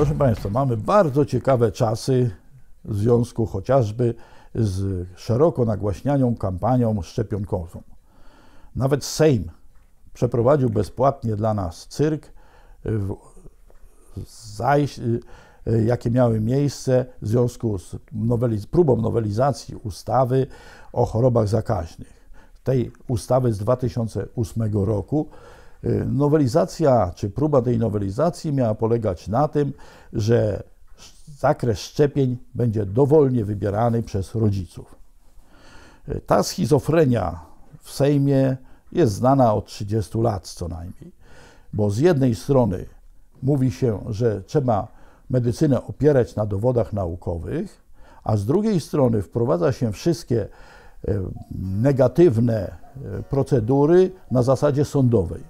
Proszę Państwa, mamy bardzo ciekawe czasy w związku chociażby z szeroko nagłaśnianą kampanią szczepionkową. Nawet Sejm przeprowadził bezpłatnie dla nas cyrk, y, jakie miały miejsce w związku z noweliz próbą nowelizacji ustawy o chorobach zakaźnych, tej ustawy z 2008 roku Nowelizacja, czy próba tej nowelizacji miała polegać na tym, że zakres szczepień będzie dowolnie wybierany przez rodziców. Ta schizofrenia w Sejmie jest znana od 30 lat co najmniej, bo z jednej strony mówi się, że trzeba medycynę opierać na dowodach naukowych, a z drugiej strony wprowadza się wszystkie e, negatywne e, procedury na zasadzie sądowej.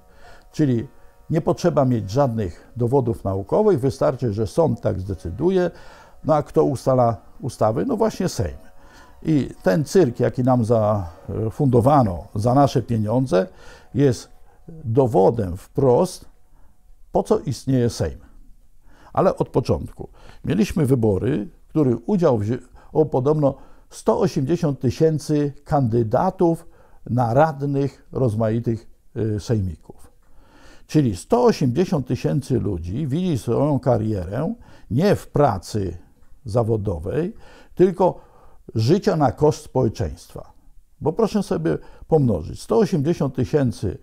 Czyli nie potrzeba mieć żadnych dowodów naukowych, wystarczy, że sąd tak zdecyduje. No a kto ustala ustawy? No właśnie Sejm. I ten cyrk, jaki nam zafundowano za nasze pieniądze, jest dowodem wprost, po co istnieje Sejm. Ale od początku. Mieliśmy wybory, w których udział wzięło podobno 180 tysięcy kandydatów na radnych rozmaitych y, sejmików. Czyli 180 tysięcy ludzi widzi swoją karierę nie w pracy zawodowej, tylko życia na koszt społeczeństwa. Bo proszę sobie pomnożyć, 180 tysięcy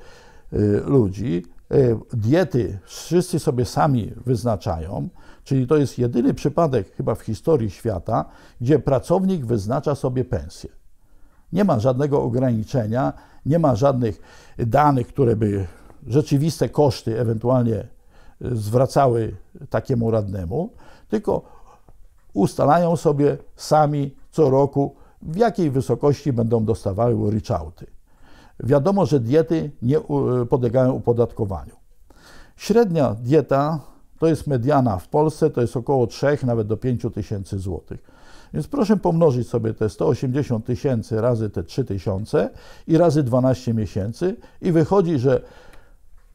y, ludzi, y, diety wszyscy sobie sami wyznaczają, czyli to jest jedyny przypadek chyba w historii świata, gdzie pracownik wyznacza sobie pensję. Nie ma żadnego ograniczenia, nie ma żadnych danych, które by rzeczywiste koszty ewentualnie e, zwracały takiemu radnemu, tylko ustalają sobie sami co roku, w jakiej wysokości będą dostawały ryczałty. Wiadomo, że diety nie e, podlegają opodatkowaniu. Średnia dieta to jest mediana w Polsce, to jest około 3, nawet do 5 tysięcy złotych. Więc proszę pomnożyć sobie te 180 tysięcy razy te 3 tysiące i razy 12 miesięcy i wychodzi, że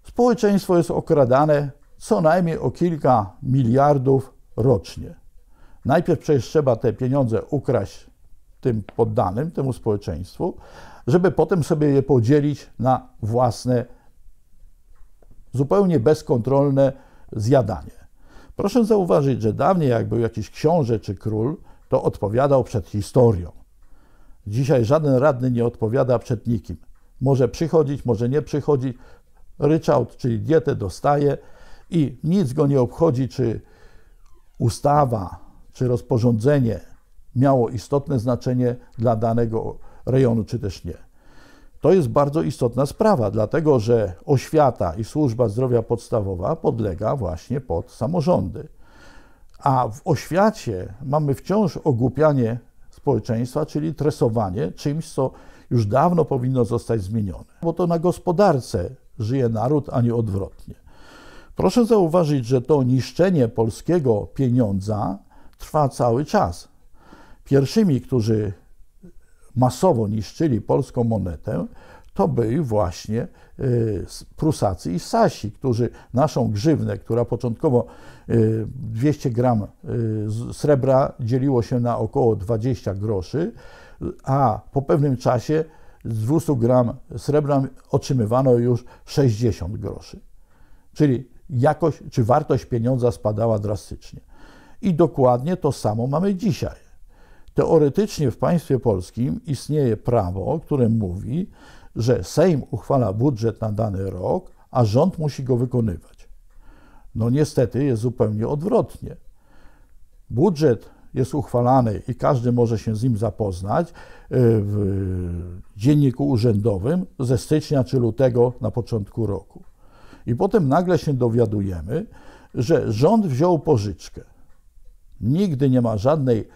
Społeczeństwo jest okradane co najmniej o kilka miliardów rocznie. Najpierw przecież trzeba te pieniądze ukraść tym poddanym, temu społeczeństwu, żeby potem sobie je podzielić na własne, zupełnie bezkontrolne zjadanie. Proszę zauważyć, że dawniej, jak był jakiś książę czy król, to odpowiadał przed historią. Dzisiaj żaden radny nie odpowiada przed nikim. Może przychodzić, może nie przychodzić ryczałt, czyli dietę dostaje i nic go nie obchodzi, czy ustawa, czy rozporządzenie miało istotne znaczenie dla danego rejonu, czy też nie. To jest bardzo istotna sprawa, dlatego że oświata i służba zdrowia podstawowa podlega właśnie pod samorządy. A w oświacie mamy wciąż ogłupianie społeczeństwa, czyli tresowanie czymś, co już dawno powinno zostać zmienione. Bo to na gospodarce żyje naród, a nie odwrotnie. Proszę zauważyć, że to niszczenie polskiego pieniądza trwa cały czas. Pierwszymi, którzy masowo niszczyli polską monetę, to byli właśnie y, Prusacy i Sasi, którzy naszą grzywnę, która początkowo 200 y, gram y, srebra dzieliło się na około 20 groszy, a po pewnym czasie z 200 gram srebra otrzymywano już 60 groszy. Czyli jakość czy wartość pieniądza spadała drastycznie. I dokładnie to samo mamy dzisiaj. Teoretycznie w państwie polskim istnieje prawo, które mówi, że Sejm uchwala budżet na dany rok, a rząd musi go wykonywać. No niestety jest zupełnie odwrotnie. Budżet jest uchwalany i każdy może się z nim zapoznać y, w dzienniku urzędowym ze stycznia czy lutego na początku roku. I potem nagle się dowiadujemy, że rząd wziął pożyczkę. Nigdy nie ma żadnej e,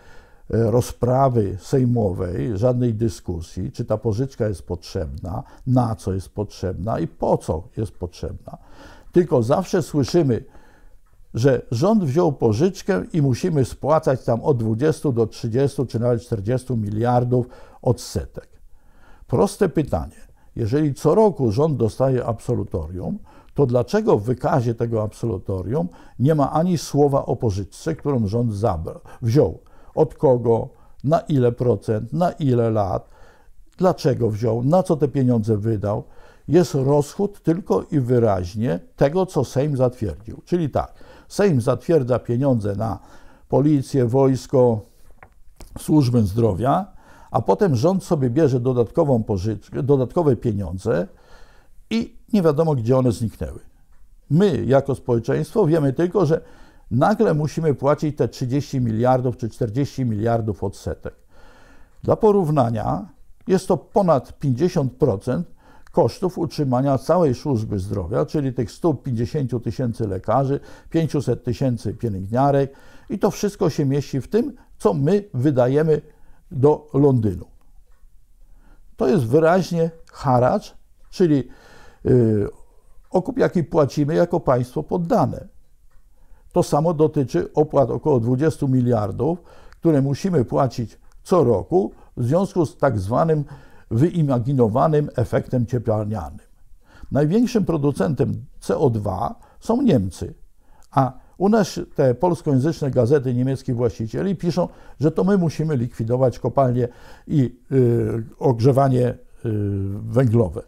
rozprawy sejmowej, żadnej dyskusji, czy ta pożyczka jest potrzebna, na co jest potrzebna i po co jest potrzebna. Tylko zawsze słyszymy, że rząd wziął pożyczkę i musimy spłacać tam od 20 do 30 czy nawet 40 miliardów odsetek. Proste pytanie. Jeżeli co roku rząd dostaje absolutorium, to dlaczego w wykazie tego absolutorium nie ma ani słowa o pożyczce, którą rząd zabrał, wziął? Od kogo, na ile procent, na ile lat, dlaczego wziął, na co te pieniądze wydał? Jest rozchód tylko i wyraźnie tego, co Sejm zatwierdził. Czyli tak, Sejm zatwierdza pieniądze na policję, wojsko, służbę zdrowia, a potem rząd sobie bierze dodatkową pożyczkę, dodatkowe pieniądze i nie wiadomo, gdzie one zniknęły. My, jako społeczeństwo, wiemy tylko, że nagle musimy płacić te 30 miliardów czy 40 miliardów odsetek. Dla porównania jest to ponad 50% kosztów utrzymania całej służby zdrowia, czyli tych 150 tysięcy lekarzy, 500 tysięcy pielęgniarek i to wszystko się mieści w tym, co my wydajemy do Londynu. To jest wyraźnie haracz, czyli y, okup, jaki płacimy jako państwo poddane. To samo dotyczy opłat około 20 miliardów, które musimy płacić co roku w związku z tak zwanym wyimaginowanym efektem cieplarnianym. Największym producentem CO2 są Niemcy, a u nas te polskojęzyczne gazety niemieckich właścicieli piszą, że to my musimy likwidować kopalnie i y, ogrzewanie y, węglowe.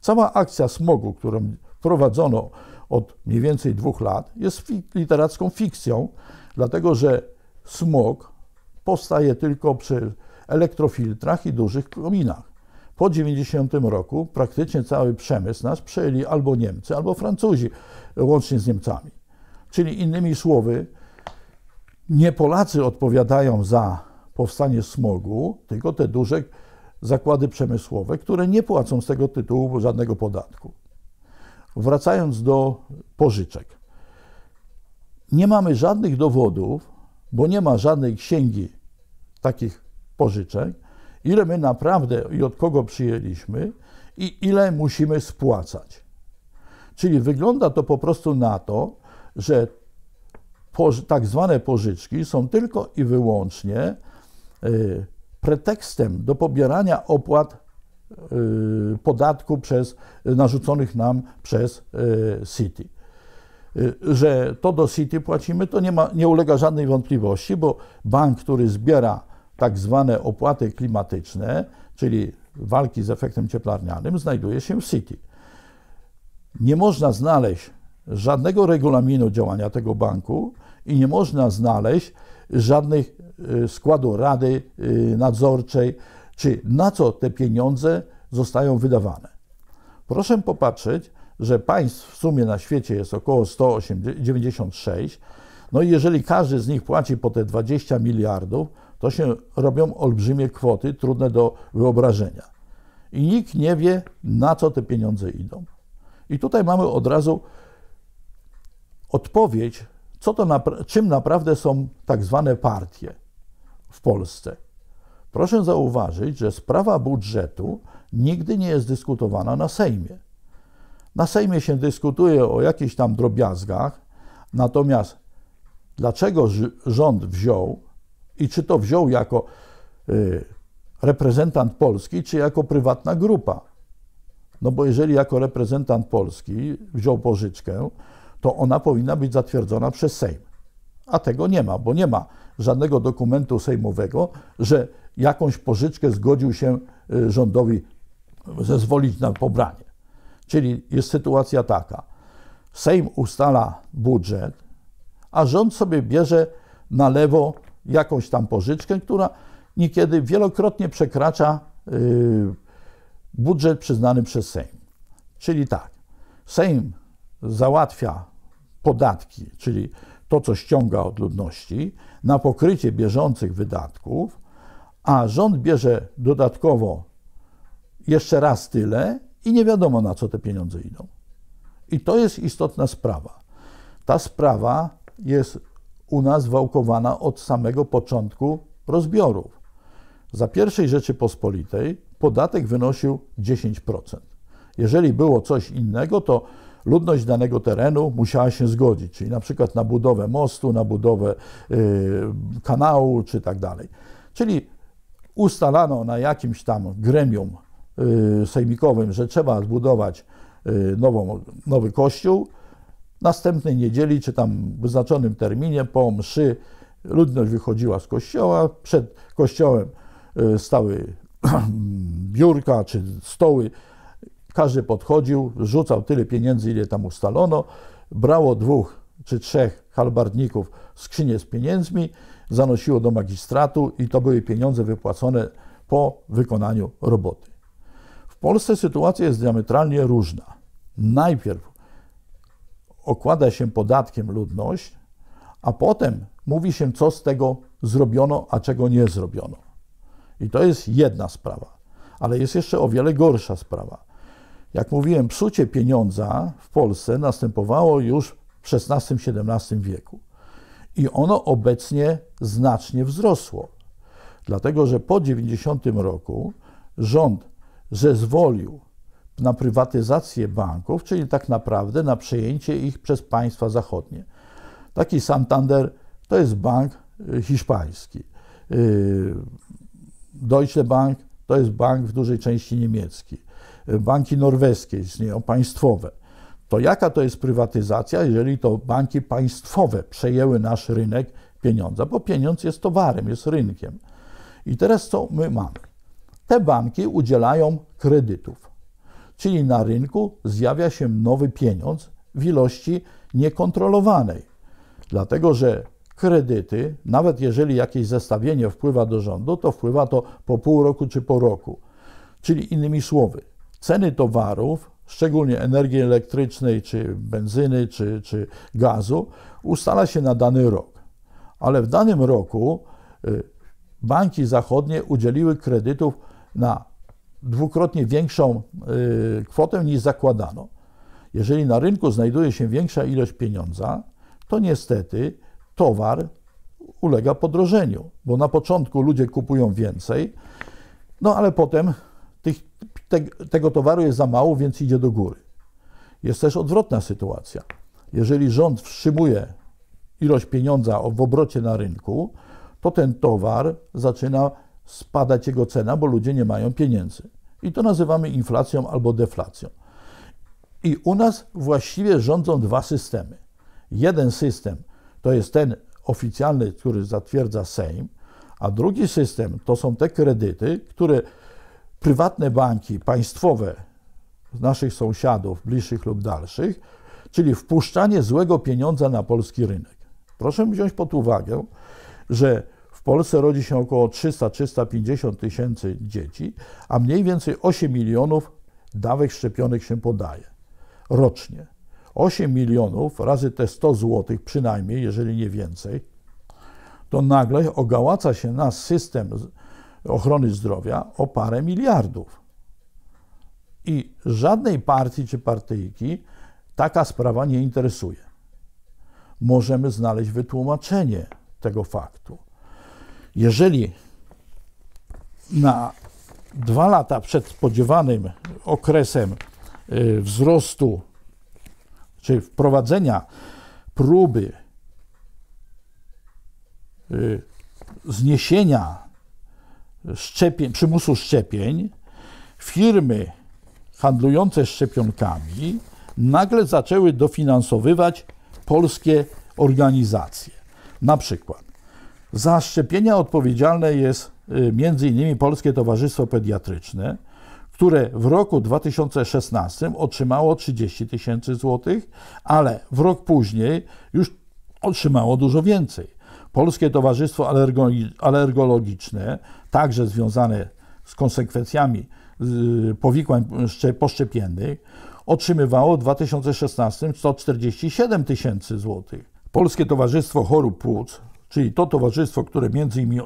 Cała akcja smogu, którą prowadzono od mniej więcej dwóch lat, jest fi literacką fikcją, dlatego że smog powstaje tylko przy elektrofiltrach i dużych kominach. Po 90 roku praktycznie cały przemysł nas przejęli albo Niemcy, albo Francuzi, łącznie z Niemcami. Czyli innymi słowy, nie Polacy odpowiadają za powstanie smogu, tylko te duże zakłady przemysłowe, które nie płacą z tego tytułu żadnego podatku. Wracając do pożyczek. Nie mamy żadnych dowodów, bo nie ma żadnej księgi takich pożyczek, ile my naprawdę i od kogo przyjęliśmy i ile musimy spłacać. Czyli wygląda to po prostu na to, że tak zwane pożyczki są tylko i wyłącznie y, pretekstem do pobierania opłat y, podatku przez, narzuconych nam przez y, City. Że to do City płacimy, to nie, ma, nie ulega żadnej wątpliwości, bo bank, który zbiera tak zwane opłaty klimatyczne, czyli walki z efektem cieplarnianym, znajduje się w City. Nie można znaleźć żadnego regulaminu działania tego banku i nie można znaleźć żadnych y, składu rady y, nadzorczej, czy na co te pieniądze zostają wydawane. Proszę popatrzeć, że państw w sumie na świecie jest około 196. No i jeżeli każdy z nich płaci po te 20 miliardów, to się robią olbrzymie kwoty, trudne do wyobrażenia. I nikt nie wie, na co te pieniądze idą. I tutaj mamy od razu odpowiedź, co to czym naprawdę są tak zwane partie w Polsce. Proszę zauważyć, że sprawa budżetu nigdy nie jest dyskutowana na Sejmie. Na Sejmie się dyskutuje o jakichś tam drobiazgach, natomiast dlaczego rząd wziął i czy to wziął jako y, reprezentant Polski, czy jako prywatna grupa? No bo jeżeli jako reprezentant Polski wziął pożyczkę, to ona powinna być zatwierdzona przez Sejm. A tego nie ma, bo nie ma żadnego dokumentu sejmowego, że jakąś pożyczkę zgodził się y, rządowi zezwolić na pobranie. Czyli jest sytuacja taka. Sejm ustala budżet, a rząd sobie bierze na lewo jakąś tam pożyczkę, która niekiedy wielokrotnie przekracza y, budżet przyznany przez Sejm. Czyli tak, Sejm załatwia podatki, czyli to, co ściąga od ludności, na pokrycie bieżących wydatków, a rząd bierze dodatkowo jeszcze raz tyle i nie wiadomo, na co te pieniądze idą. I to jest istotna sprawa. Ta sprawa jest u nas wałkowana od samego początku rozbiorów. Za pierwszej Rzeczypospolitej podatek wynosił 10%. Jeżeli było coś innego, to ludność danego terenu musiała się zgodzić, czyli na przykład na budowę mostu, na budowę y, kanału czy tak dalej. Czyli ustalano na jakimś tam gremium y, sejmikowym, że trzeba zbudować y, nową, nowy kościół, Następnej niedzieli, czy tam w wyznaczonym terminie, po mszy ludność wychodziła z kościoła, przed kościołem y, stały biurka czy stoły, każdy podchodził, rzucał tyle pieniędzy, ile tam ustalono, brało dwóch czy trzech halbardników skrzynię z pieniędzmi, zanosiło do magistratu i to były pieniądze wypłacone po wykonaniu roboty. W Polsce sytuacja jest diametralnie różna. Najpierw okłada się podatkiem ludność, a potem mówi się, co z tego zrobiono, a czego nie zrobiono. I to jest jedna sprawa. Ale jest jeszcze o wiele gorsza sprawa. Jak mówiłem, psucie pieniądza w Polsce następowało już w XVI-XVII wieku. I ono obecnie znacznie wzrosło. Dlatego, że po 90 roku rząd zezwolił na prywatyzację banków, czyli tak naprawdę na przejęcie ich przez państwa zachodnie. Taki Santander to jest bank y, hiszpański. Y, Deutsche Bank to jest bank w dużej części niemiecki. Y, banki norweskie istnieją, państwowe. To jaka to jest prywatyzacja, jeżeli to banki państwowe przejęły nasz rynek pieniądza? Bo pieniądz jest towarem, jest rynkiem. I teraz co my mamy? Te banki udzielają kredytów. Czyli na rynku zjawia się nowy pieniądz w ilości niekontrolowanej. Dlatego, że kredyty, nawet jeżeli jakieś zestawienie wpływa do rządu, to wpływa to po pół roku czy po roku. Czyli innymi słowy, ceny towarów, szczególnie energii elektrycznej, czy benzyny, czy, czy gazu, ustala się na dany rok. Ale w danym roku y, banki zachodnie udzieliły kredytów na dwukrotnie większą y, kwotę niż zakładano. Jeżeli na rynku znajduje się większa ilość pieniądza, to niestety towar ulega podrożeniu, bo na początku ludzie kupują więcej, no ale potem tych, te, tego towaru jest za mało, więc idzie do góry. Jest też odwrotna sytuacja. Jeżeli rząd wstrzymuje ilość pieniądza w obrocie na rynku, to ten towar zaczyna spadać jego cena, bo ludzie nie mają pieniędzy. I to nazywamy inflacją albo deflacją. I u nas właściwie rządzą dwa systemy. Jeden system to jest ten oficjalny, który zatwierdza Sejm, a drugi system to są te kredyty, które prywatne banki państwowe naszych sąsiadów, bliższych lub dalszych, czyli wpuszczanie złego pieniądza na polski rynek. Proszę wziąć pod uwagę, że w Polsce rodzi się około 300-350 tysięcy dzieci, a mniej więcej 8 milionów dawek szczepionek się podaje rocznie. 8 milionów razy te 100 zł przynajmniej, jeżeli nie więcej, to nagle ogałaca się nasz system ochrony zdrowia o parę miliardów. I żadnej partii czy partyjki taka sprawa nie interesuje. Możemy znaleźć wytłumaczenie tego faktu jeżeli na dwa lata przed spodziewanym okresem y, wzrostu czy wprowadzenia próby y, zniesienia szczepień, przymusu szczepień, firmy handlujące szczepionkami nagle zaczęły dofinansowywać polskie organizacje. Na przykład za szczepienia odpowiedzialne jest y, m.in. Polskie Towarzystwo Pediatryczne, które w roku 2016 otrzymało 30 tysięcy złotych, ale w rok później już otrzymało dużo więcej. Polskie Towarzystwo Alergologiczne, także związane z konsekwencjami y, powikłań poszczepiennych, otrzymywało w 2016 147 tysięcy złotych. Polskie Towarzystwo Chorób Płuc czyli to towarzystwo, które między innymi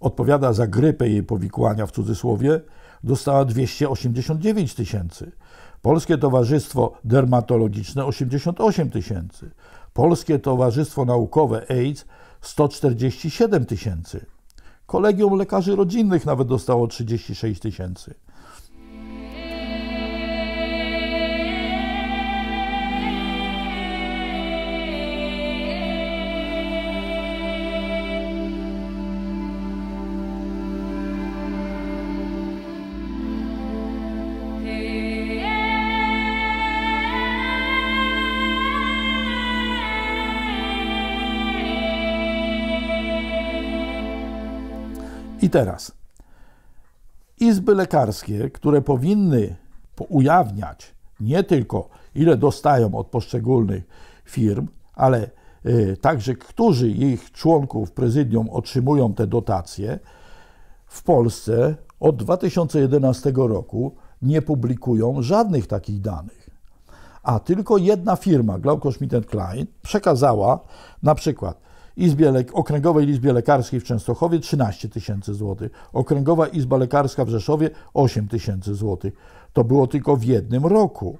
odpowiada za grypę i jej powikłania w cudzysłowie, dostała 289 tysięcy. Polskie Towarzystwo Dermatologiczne 88 tysięcy. Polskie Towarzystwo Naukowe AIDS 147 tysięcy. Kolegium Lekarzy Rodzinnych nawet dostało 36 tysięcy. I teraz izby lekarskie, które powinny ujawniać nie tylko ile dostają od poszczególnych firm, ale y, także którzy ich członków prezydium otrzymują te dotacje, w Polsce od 2011 roku nie publikują żadnych takich danych. A tylko jedna firma, Glaukos Klein, przekazała na przykład Izbie Okręgowej Izbie Lekarskiej w Częstochowie 13 tysięcy złotych, Okręgowa Izba Lekarska w Rzeszowie 8 tysięcy złotych. To było tylko w jednym roku.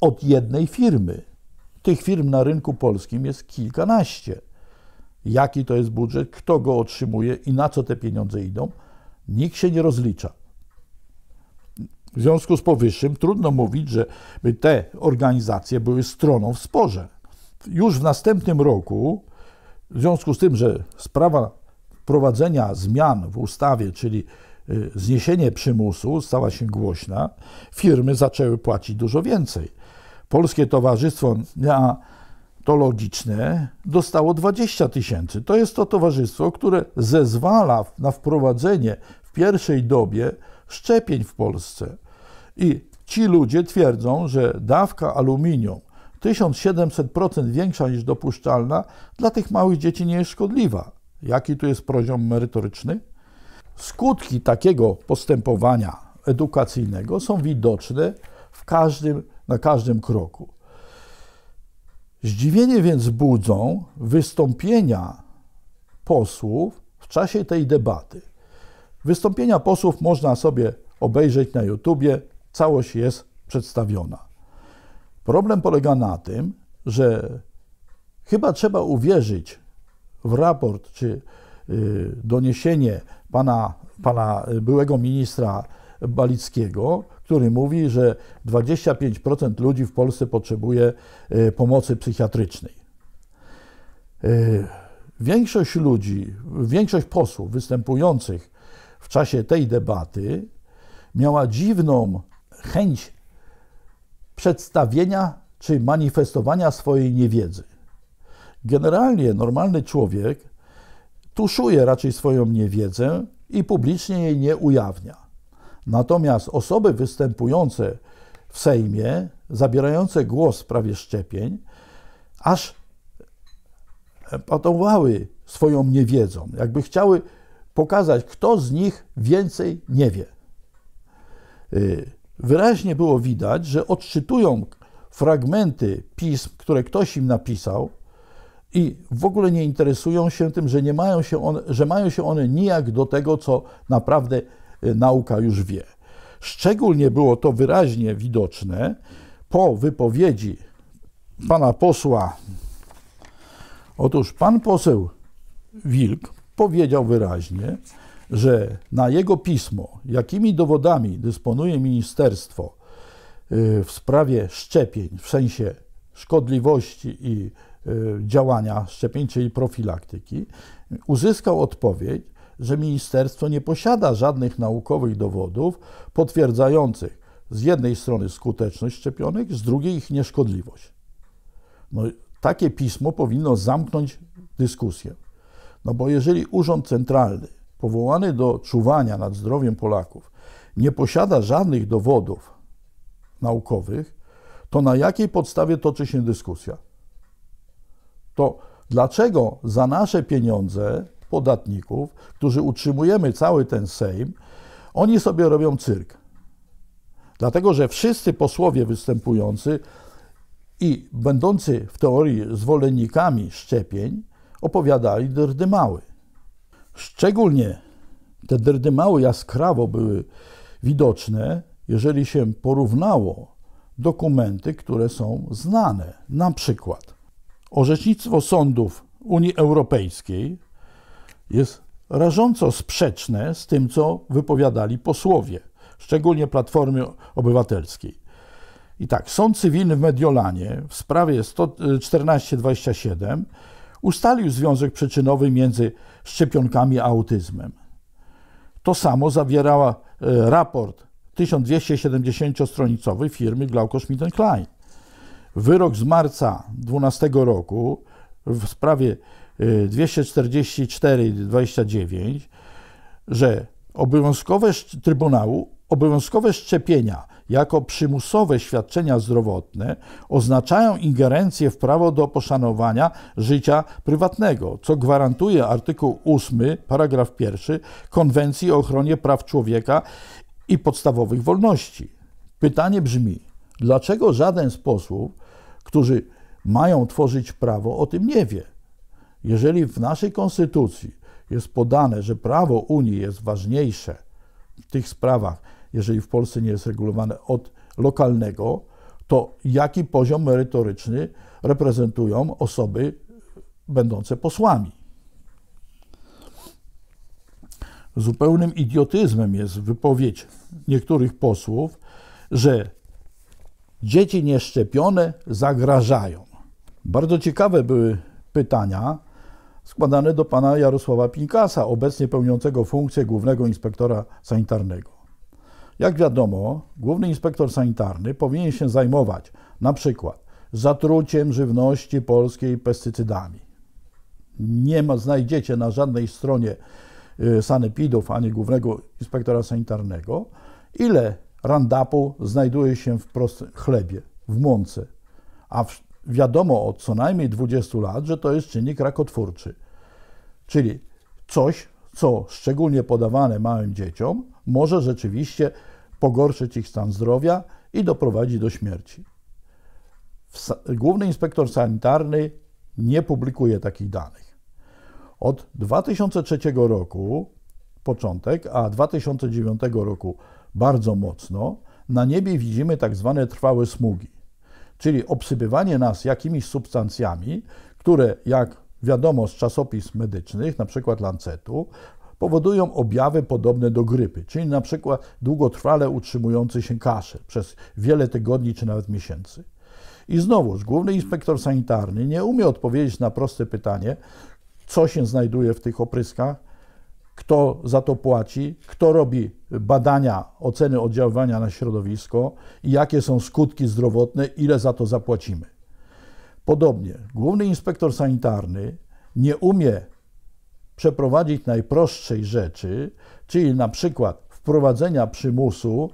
Od jednej firmy. Tych firm na rynku polskim jest kilkanaście. Jaki to jest budżet, kto go otrzymuje i na co te pieniądze idą, nikt się nie rozlicza. W związku z powyższym trudno mówić, że te organizacje były stroną w sporze. Już w następnym roku w związku z tym, że sprawa wprowadzenia zmian w ustawie, czyli y, zniesienie przymusu, stała się głośna, firmy zaczęły płacić dużo więcej. Polskie Towarzystwo Neatologiczne dostało 20 tysięcy. To jest to towarzystwo, które zezwala na wprowadzenie w pierwszej dobie szczepień w Polsce. I ci ludzie twierdzą, że dawka aluminium 1700% większa niż dopuszczalna, dla tych małych dzieci nie jest szkodliwa. Jaki tu jest poziom merytoryczny? Skutki takiego postępowania edukacyjnego są widoczne w każdym, na każdym kroku. Zdziwienie więc budzą wystąpienia posłów w czasie tej debaty. Wystąpienia posłów można sobie obejrzeć na YouTubie, całość jest przedstawiona. Problem polega na tym, że chyba trzeba uwierzyć w raport czy y, doniesienie pana, pana byłego ministra Balickiego, który mówi, że 25% ludzi w Polsce potrzebuje y, pomocy psychiatrycznej. Y, większość ludzi, większość posłów występujących w czasie tej debaty miała dziwną chęć przedstawienia czy manifestowania swojej niewiedzy. Generalnie normalny człowiek tuszuje raczej swoją niewiedzę i publicznie jej nie ujawnia. Natomiast osoby występujące w Sejmie, zabierające głos w sprawie szczepień, aż patowały swoją niewiedzą, jakby chciały pokazać, kto z nich więcej nie wie. Y, wyraźnie było widać, że odczytują fragmenty pism, które ktoś im napisał i w ogóle nie interesują się tym, że, nie mają, się one, że mają się one nijak do tego, co naprawdę e, nauka już wie. Szczególnie było to wyraźnie widoczne po wypowiedzi pana posła. Otóż pan poseł Wilk powiedział wyraźnie, że na jego pismo, jakimi dowodami dysponuje ministerstwo y, w sprawie szczepień, w sensie szkodliwości i y, działania szczepień, czyli profilaktyki, uzyskał odpowiedź, że ministerstwo nie posiada żadnych naukowych dowodów potwierdzających z jednej strony skuteczność szczepionek, z drugiej ich nieszkodliwość. No, takie pismo powinno zamknąć dyskusję. No bo jeżeli urząd centralny powołany do czuwania nad zdrowiem Polaków, nie posiada żadnych dowodów naukowych, to na jakiej podstawie toczy się dyskusja? To dlaczego za nasze pieniądze podatników, którzy utrzymujemy cały ten Sejm, oni sobie robią cyrk? Dlatego, że wszyscy posłowie występujący i będący w teorii zwolennikami szczepień opowiadali drdy mały. Szczególnie te derdymały jaskrawo były widoczne, jeżeli się porównało dokumenty, które są znane. Na przykład orzecznictwo sądów Unii Europejskiej jest rażąco sprzeczne z tym, co wypowiadali posłowie, szczególnie Platformy Obywatelskiej. I tak, sąd cywilny w Mediolanie w sprawie 1427 ustalił związek przyczynowy między szczepionkami a autyzmem. To samo zawierała e, raport 1270-stronicowy firmy GlaukosMittenKlein. Wyrok z marca 12 roku w sprawie 244-29, e, że obowiązkowe Trybunału obowiązkowe szczepienia jako przymusowe świadczenia zdrowotne oznaczają ingerencję w prawo do poszanowania życia prywatnego, co gwarantuje artykuł 8, paragraf 1 Konwencji o ochronie praw człowieka i podstawowych wolności. Pytanie brzmi: dlaczego żaden z posłów, którzy mają tworzyć prawo, o tym nie wie? Jeżeli w naszej konstytucji jest podane, że prawo Unii jest ważniejsze w tych sprawach jeżeli w Polsce nie jest regulowane od lokalnego, to jaki poziom merytoryczny reprezentują osoby będące posłami. Zupełnym idiotyzmem jest wypowiedź niektórych posłów, że dzieci nieszczepione zagrażają. Bardzo ciekawe były pytania składane do pana Jarosława Pinkasa, obecnie pełniącego funkcję głównego inspektora sanitarnego. Jak wiadomo, główny inspektor sanitarny powinien się zajmować na przykład zatruciem żywności polskiej pestycydami. Nie ma, znajdziecie na żadnej stronie y, sanepidów ani głównego inspektora sanitarnego, ile randapu znajduje się w prostym chlebie, w mące. A w, wiadomo od co najmniej 20 lat, że to jest czynnik rakotwórczy. Czyli coś, co szczególnie podawane małym dzieciom, może rzeczywiście pogorszyć ich stan zdrowia i doprowadzić do śmierci. Główny inspektor sanitarny nie publikuje takich danych. Od 2003 roku początek, a 2009 roku bardzo mocno, na niebie widzimy tak zwane trwałe smugi, czyli obsypywanie nas jakimiś substancjami, które jak wiadomo z czasopism medycznych, na przykład Lancetu, powodują objawy podobne do grypy, czyli na przykład długotrwale utrzymujący się kaszel przez wiele tygodni czy nawet miesięcy. I znowuż główny inspektor sanitarny nie umie odpowiedzieć na proste pytanie, co się znajduje w tych opryskach, kto za to płaci, kto robi badania oceny oddziaływania na środowisko i jakie są skutki zdrowotne, ile za to zapłacimy. Podobnie, główny inspektor sanitarny nie umie przeprowadzić najprostszej rzeczy, czyli na przykład wprowadzenia przymusu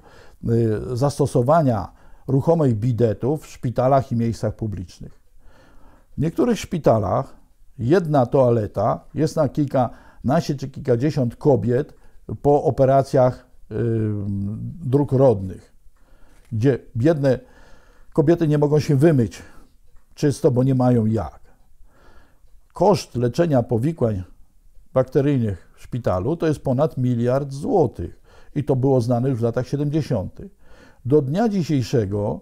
y, zastosowania ruchomej bidetów w szpitalach i miejscach publicznych. W niektórych szpitalach jedna toaleta jest na kilkanaście czy kilkadziesiąt kobiet po operacjach y, dróg rodnych, gdzie biedne kobiety nie mogą się wymyć czysto, bo nie mają jak. Koszt leczenia powikłań bakteryjnych w szpitalu to jest ponad miliard złotych i to było znane już w latach 70. Do dnia dzisiejszego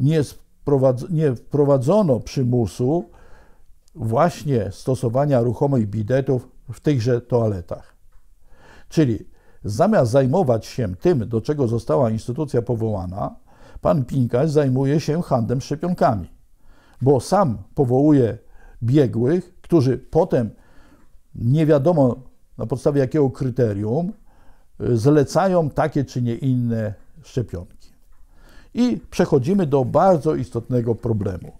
nie, nie wprowadzono przymusu właśnie stosowania ruchomych bidetów w tychże toaletach. Czyli zamiast zajmować się tym, do czego została instytucja powołana, pan Pinkaś zajmuje się handlem szczepionkami bo sam powołuje biegłych, którzy potem nie wiadomo na podstawie jakiego kryterium y, zlecają takie czy nie inne szczepionki. I przechodzimy do bardzo istotnego problemu.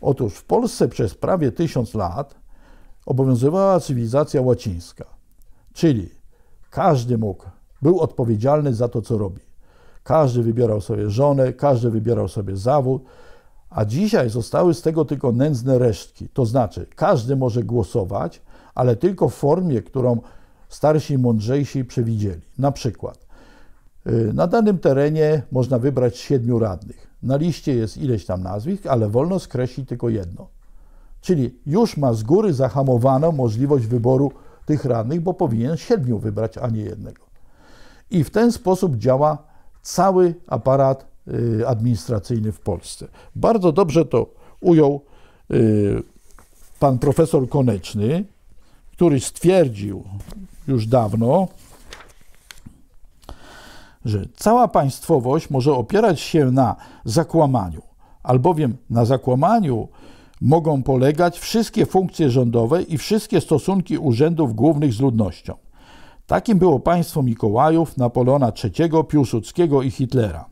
Otóż w Polsce przez prawie tysiąc lat obowiązywała cywilizacja łacińska, czyli każdy mógł, był odpowiedzialny za to, co robi. Każdy wybierał sobie żonę, każdy wybierał sobie zawód, a dzisiaj zostały z tego tylko nędzne resztki. To znaczy, każdy może głosować, ale tylko w formie, którą starsi i mądrzejsi przewidzieli. Na przykład, y, na danym terenie można wybrać siedmiu radnych. Na liście jest ileś tam nazwisk, ale wolno skreślić tylko jedno. Czyli już ma z góry zahamowaną możliwość wyboru tych radnych, bo powinien siedmiu wybrać, a nie jednego. I w ten sposób działa cały aparat Y, administracyjny w Polsce. Bardzo dobrze to ujął y, pan profesor Koneczny, który stwierdził już dawno, że cała państwowość może opierać się na zakłamaniu, albowiem na zakłamaniu mogą polegać wszystkie funkcje rządowe i wszystkie stosunki urzędów głównych z ludnością. Takim było państwo Mikołajów, Napoleona III, Piłsudskiego i Hitlera.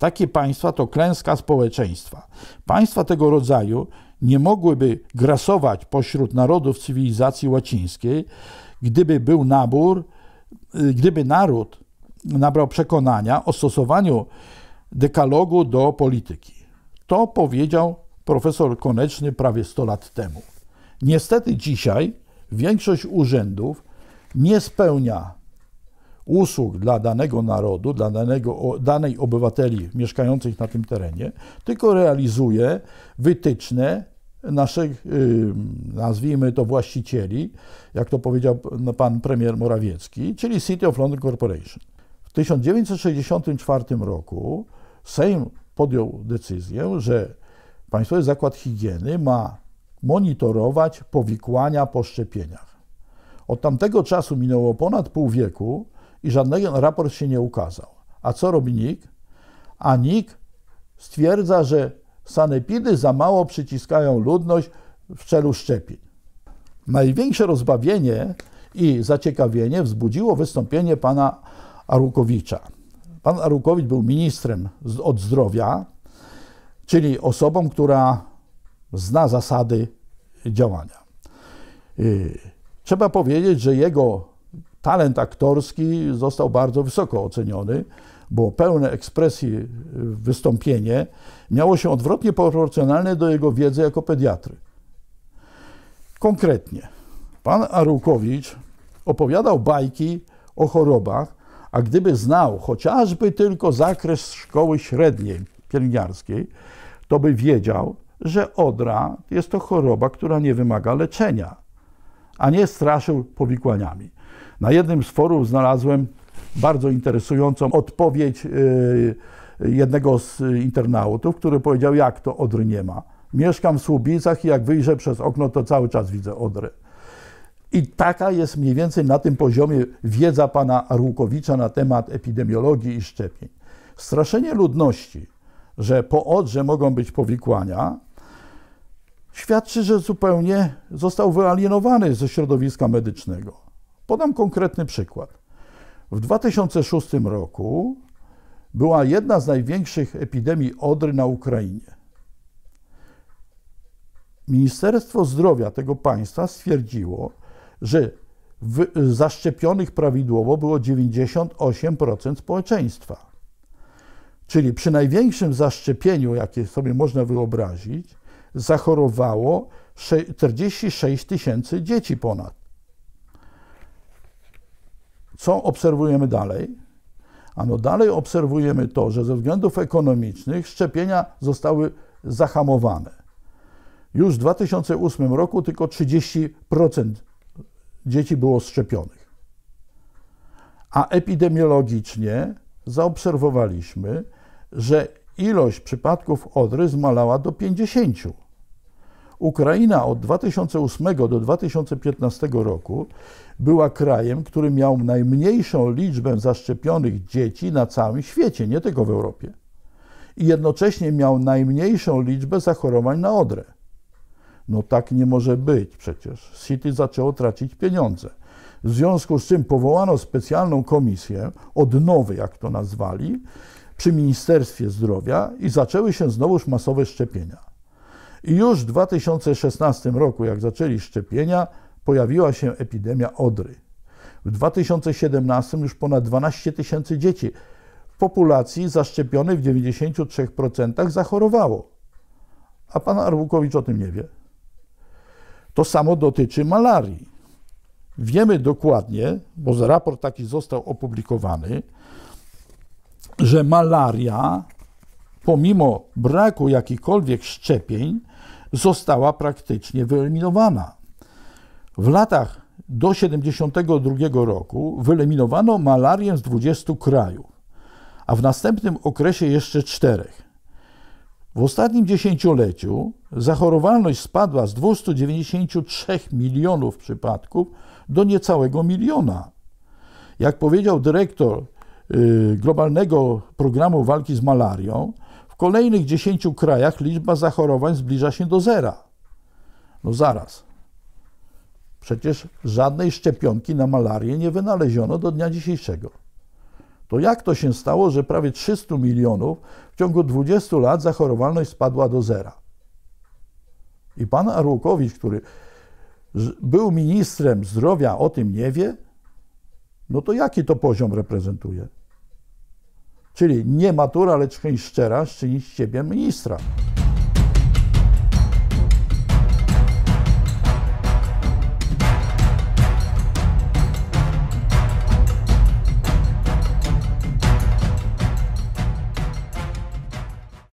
Takie państwa to klęska społeczeństwa. Państwa tego rodzaju nie mogłyby grasować pośród narodów cywilizacji łacińskiej, gdyby był nabór, y, gdyby naród nabrał przekonania o stosowaniu dekalogu do polityki. To powiedział profesor Koneczny prawie 100 lat temu. Niestety dzisiaj większość urzędów nie spełnia usług dla danego narodu, dla danego, danej obywateli mieszkających na tym terenie, tylko realizuje wytyczne naszych, nazwijmy to, właścicieli, jak to powiedział no, pan premier Morawiecki, czyli City of London Corporation. W 1964 roku Sejm podjął decyzję, że Państwowy Zakład Higieny ma monitorować powikłania po szczepieniach. Od tamtego czasu minęło ponad pół wieku i żaden raport się nie ukazał. A co robi NIK? A NIK stwierdza, że sanepidy za mało przyciskają ludność w celu szczepień. Największe rozbawienie i zaciekawienie wzbudziło wystąpienie pana Arukowicza. Pan Arukowicz był ministrem od zdrowia, czyli osobą, która zna zasady działania. Y, trzeba powiedzieć, że jego talent aktorski został bardzo wysoko oceniony. Było pełne ekspresji e, wystąpienie, miało się odwrotnie proporcjonalne do jego wiedzy jako pediatry. Konkretnie, pan Arukowicz opowiadał bajki o chorobach, a gdyby znał chociażby tylko zakres szkoły średniej pielęgniarskiej, to by wiedział, że odra jest to choroba, która nie wymaga leczenia, a nie straszył powikłaniami. Na jednym z forów znalazłem bardzo interesującą odpowiedź e, jednego z internautów, który powiedział, jak to Odry nie ma. Mieszkam w Słubicach i jak wyjrzę przez okno, to cały czas widzę Odrę. I taka jest mniej więcej na tym poziomie wiedza pana Arłukowicza na temat epidemiologii i szczepień. Straszenie ludności, że po Odrze mogą być powikłania, świadczy, że zupełnie został wyalienowany ze środowiska medycznego. Podam konkretny przykład. W 2006 roku była jedna z największych epidemii odry na Ukrainie. Ministerstwo Zdrowia tego państwa stwierdziło, że zaszczepionych prawidłowo było 98% społeczeństwa. Czyli przy największym zaszczepieniu, jakie sobie można wyobrazić, zachorowało 46 tysięcy dzieci ponad co obserwujemy dalej? Ano dalej obserwujemy to, że ze względów ekonomicznych szczepienia zostały zahamowane. Już w 2008 roku tylko 30% dzieci było szczepionych. A epidemiologicznie zaobserwowaliśmy, że ilość przypadków odry zmalała do 50. Ukraina od 2008 do 2015 roku była krajem, który miał najmniejszą liczbę zaszczepionych dzieci na całym świecie, nie tylko w Europie. I jednocześnie miał najmniejszą liczbę zachorowań na odrę. No tak nie może być przecież. City zaczęło tracić pieniądze. W związku z czym powołano specjalną komisję, odnowy jak to nazwali, przy Ministerstwie Zdrowia i zaczęły się znowuż masowe szczepienia. I już w 2016 roku, jak zaczęli szczepienia, pojawiła się epidemia odry. W 2017 już ponad 12 tysięcy dzieci w populacji zaszczepionej w 93% zachorowało. A pan Arłukowicz o tym nie wie. To samo dotyczy malarii. Wiemy dokładnie, bo raport taki został opublikowany, że malaria, pomimo braku jakichkolwiek szczepień, została praktycznie wyeliminowana. W latach do 1972 roku wyeliminowano malarię z 20 krajów, a w następnym okresie jeszcze czterech. W ostatnim dziesięcioleciu zachorowalność spadła z 293 milionów przypadków do niecałego miliona. Jak powiedział dyrektor y, globalnego programu walki z malarią, kolejnych 10 krajach liczba zachorowań zbliża się do zera. No zaraz. Przecież żadnej szczepionki na malarię nie wynaleziono do dnia dzisiejszego. To jak to się stało, że prawie 300 milionów w ciągu 20 lat zachorowalność spadła do zera? I pan Arłukowicz, który był ministrem zdrowia, o tym nie wie? No to jaki to poziom reprezentuje? Czyli nie matura, lecz chęć szczera czyni z ciebie ministra.